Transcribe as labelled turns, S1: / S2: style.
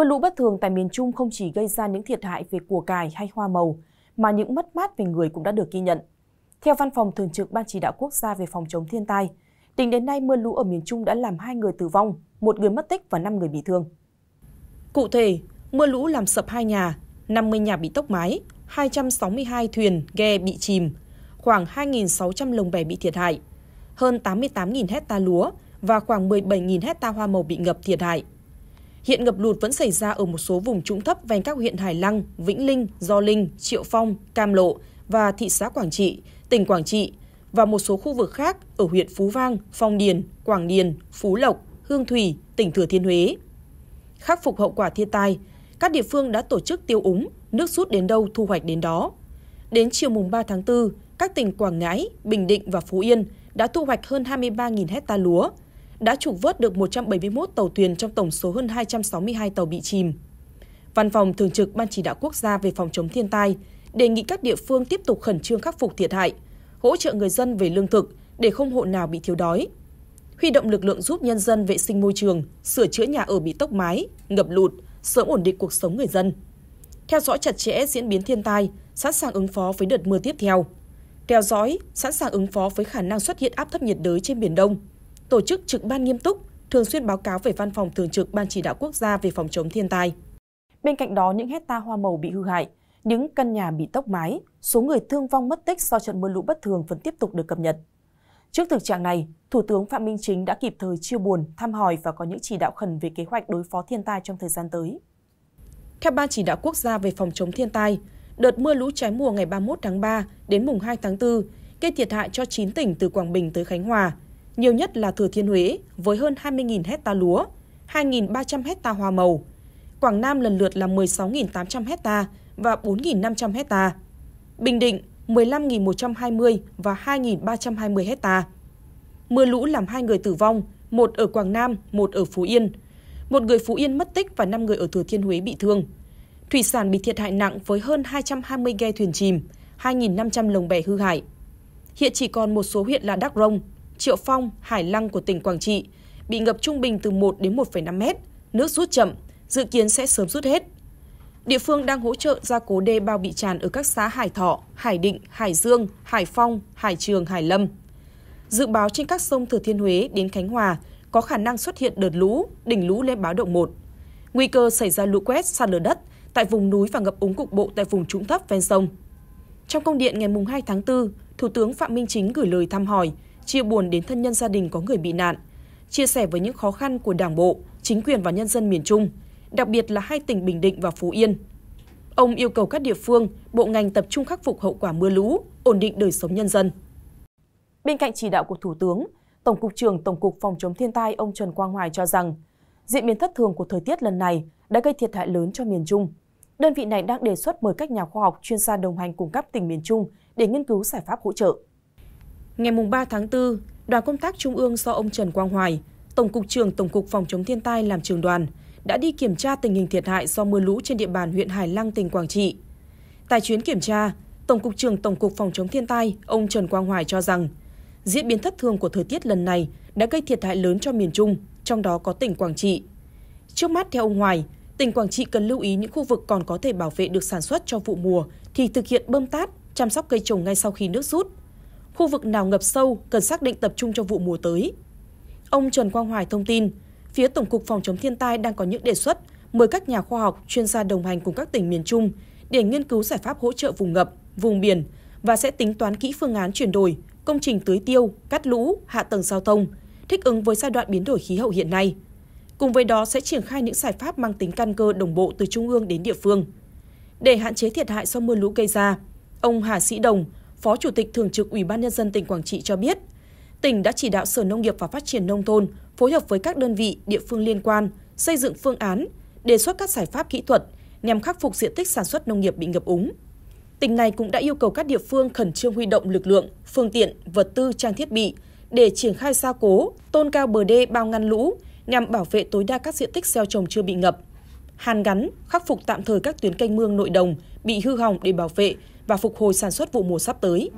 S1: Mưa lũ bất thường tại miền Trung không chỉ gây ra những thiệt hại về của cải hay hoa màu, mà những mất mát về người cũng đã được ghi nhận. Theo Văn phòng Thường trực Ban Chỉ đạo Quốc gia về phòng chống thiên tai, tính đến nay mưa lũ ở miền Trung đã làm hai người tử vong, một người mất tích và 5 người bị thương. Cụ thể, mưa lũ làm sập hai nhà, 50 nhà bị tốc mái, 262 thuyền, ghe bị chìm, khoảng 2.600 lồng bè bị thiệt hại, hơn 88.000 hecta lúa và khoảng 17.000 hecta hoa màu bị ngập thiệt hại hiện ngập lụt vẫn xảy ra ở một số vùng trũng thấp ven các huyện Hải Lăng, Vĩnh Linh, Gio Linh, Triệu Phong, Cam Lộ và thị xã Quảng Trị, tỉnh Quảng Trị và một số khu vực khác ở huyện Phú Vang, Phong Điền, Quảng Điền, Phú Lộc, Hương Thủy, tỉnh Thừa Thiên Huế. Khắc phục hậu quả thiên tai, các địa phương đã tổ chức tiêu úng, nước rút đến đâu thu hoạch đến đó. Đến chiều mùng 3 tháng 4, các tỉnh Quảng Ngãi, Bình Định và Phú Yên đã thu hoạch hơn 23.000 hecta lúa, đã trục vớt được 171 tàu thuyền trong tổng số hơn 262 tàu bị chìm. Văn phòng Thường trực Ban Chỉ đạo Quốc gia về phòng chống thiên tai đề nghị các địa phương tiếp tục khẩn trương khắc phục thiệt hại, hỗ trợ người dân về lương thực để không hộ nào bị thiếu đói, huy động lực lượng giúp nhân dân vệ sinh môi trường, sửa chữa nhà ở bị tốc mái, ngập lụt, sớm ổn định cuộc sống người dân. Theo dõi chặt chẽ diễn biến thiên tai, sẵn sàng ứng phó với đợt mưa tiếp theo. Theo dõi, sẵn sàng ứng phó với khả năng xuất hiện áp thấp nhiệt đới trên Biển Đông tổ chức trực ban nghiêm túc, thường xuyên báo cáo về Văn phòng Thường trực Ban Chỉ đạo Quốc gia về phòng chống thiên tai. Bên cạnh đó, những hecta hoa màu bị hư hại, những căn nhà bị tốc mái, số người thương vong mất tích do trận mưa lũ bất thường vẫn tiếp tục được cập nhật. Trước thực trạng này, Thủ tướng Phạm Minh Chính đã kịp thời chia buồn, thăm hỏi và có những chỉ đạo khẩn về kế hoạch đối phó thiên tai trong thời gian tới. Theo Ban Chỉ đạo Quốc gia về phòng chống thiên tai, đợt mưa lũ trái mùa ngày 31 tháng 3 đến mùng 2 tháng 4 gây thiệt hại cho 9 tỉnh từ Quảng Bình tới Khánh Hòa, nhiều nhất là Thừa Thiên Huế với hơn 20.000 hecta lúa, 2.300 hecta hoa màu. Quảng Nam lần lượt là 16.800 hecta và 4.500 hecta. Bình Định 15.120 và 2.320 hecta. Mưa lũ làm hai người tử vong, một ở Quảng Nam, một ở Phú Yên. Một người Phú Yên mất tích và 5 người ở Thừa Thiên Huế bị thương. Thủy sản bị thiệt hại nặng với hơn 220 ghe thuyền chìm, 2.500 lồng bè hư hại. Hiện chỉ còn một số huyện là Đắk Rông, Triệu Phong, Hải Lăng của tỉnh Quảng Trị bị ngập trung bình từ 1 đến 1,5 mét, nước rút chậm, dự kiến sẽ sớm rút hết. Địa phương đang hỗ trợ gia cố đê bao bị tràn ở các xã Hải Thọ, Hải Định, Hải Dương, Hải Phong, Hải Trường, Hải Lâm. Dự báo trên các sông Thừa Thiên Huế đến Khánh Hòa có khả năng xuất hiện đợt lũ, đỉnh lũ lên báo động 1. Nguy cơ xảy ra lũ quét, sạt lở đất tại vùng núi và ngập úng cục bộ tại vùng trũng thấp ven sông. Trong công điện ngày 2 tháng 4, Thủ tướng Phạm Minh Chính gửi lời thăm hỏi, chia buồn đến thân nhân gia đình có người bị nạn, chia sẻ với những khó khăn của Đảng bộ, chính quyền và nhân dân miền Trung, đặc biệt là hai tỉnh Bình Định và Phú Yên. Ông yêu cầu các địa phương, bộ ngành tập trung khắc phục hậu quả mưa lũ, ổn định đời sống nhân dân. Bên cạnh chỉ đạo của Thủ tướng, Tổng cục trưởng Tổng cục Phòng chống thiên tai ông Trần Quang Hoài cho rằng, diễn biến thất thường của thời tiết lần này đã gây thiệt hại lớn cho miền Trung. Đơn vị này đang đề xuất mời các nhà khoa học chuyên gia đồng hành cùng các tỉnh miền Trung để nghiên cứu giải pháp hỗ trợ. Ngày 3 tháng 4, đoàn công tác Trung ương do ông Trần Quang Hoài, Tổng cục trưởng Tổng cục Phòng chống thiên tai làm trường đoàn, đã đi kiểm tra tình hình thiệt hại do mưa lũ trên địa bàn huyện Hải Lăng, tỉnh Quảng Trị. Tại chuyến kiểm tra, Tổng cục trưởng Tổng cục Phòng chống thiên tai, ông Trần Quang Hoài cho rằng, diễn biến thất thường của thời tiết lần này đã gây thiệt hại lớn cho miền Trung, trong đó có tỉnh Quảng Trị. Trước mắt theo ông Hoài, tỉnh Quảng Trị cần lưu ý những khu vực còn có thể bảo vệ được sản xuất cho vụ mùa thì thực hiện bơm tát, chăm sóc cây trồng ngay sau khi nước rút, khu vực nào ngập sâu cần xác định tập trung cho vụ mùa tới. Ông Trần Quang Hoài thông tin, phía Tổng cục Phòng chống thiên tai đang có những đề xuất mời các nhà khoa học, chuyên gia đồng hành cùng các tỉnh miền Trung để nghiên cứu giải pháp hỗ trợ vùng ngập, vùng biển và sẽ tính toán kỹ phương án chuyển đổi, công trình tưới tiêu, cắt lũ, hạ tầng giao thông, thích ứng với giai đoạn biến đổi khí hậu hiện nay. Cùng với đó sẽ triển khai những giải pháp mang tính căn cơ đồng bộ từ trung ương đến địa phương. Để hạn chế thiệt hại do mưa lũ gây ra, ông Hà Sĩ Đồng, Phó Chủ tịch Thường trực Ủy ban Nhân dân tỉnh Quảng Trị cho biết, tỉnh đã chỉ đạo Sở Nông nghiệp và Phát triển Nông thôn phối hợp với các đơn vị địa phương liên quan xây dựng phương án, đề xuất các giải pháp kỹ thuật nhằm khắc phục diện tích sản xuất nông nghiệp bị ngập úng. Tỉnh này cũng đã yêu cầu các địa phương khẩn trương huy động lực lượng, phương tiện, vật tư, trang thiết bị để triển khai gia cố, tôn cao bờ đê bao ngăn lũ nhằm bảo vệ tối đa các diện tích gieo trồng chưa bị ngập, hàn gắn, khắc phục tạm thời các tuyến canh mương nội đồng bị hư hỏng để bảo vệ và phục hồi sản xuất vụ mùa sắp tới.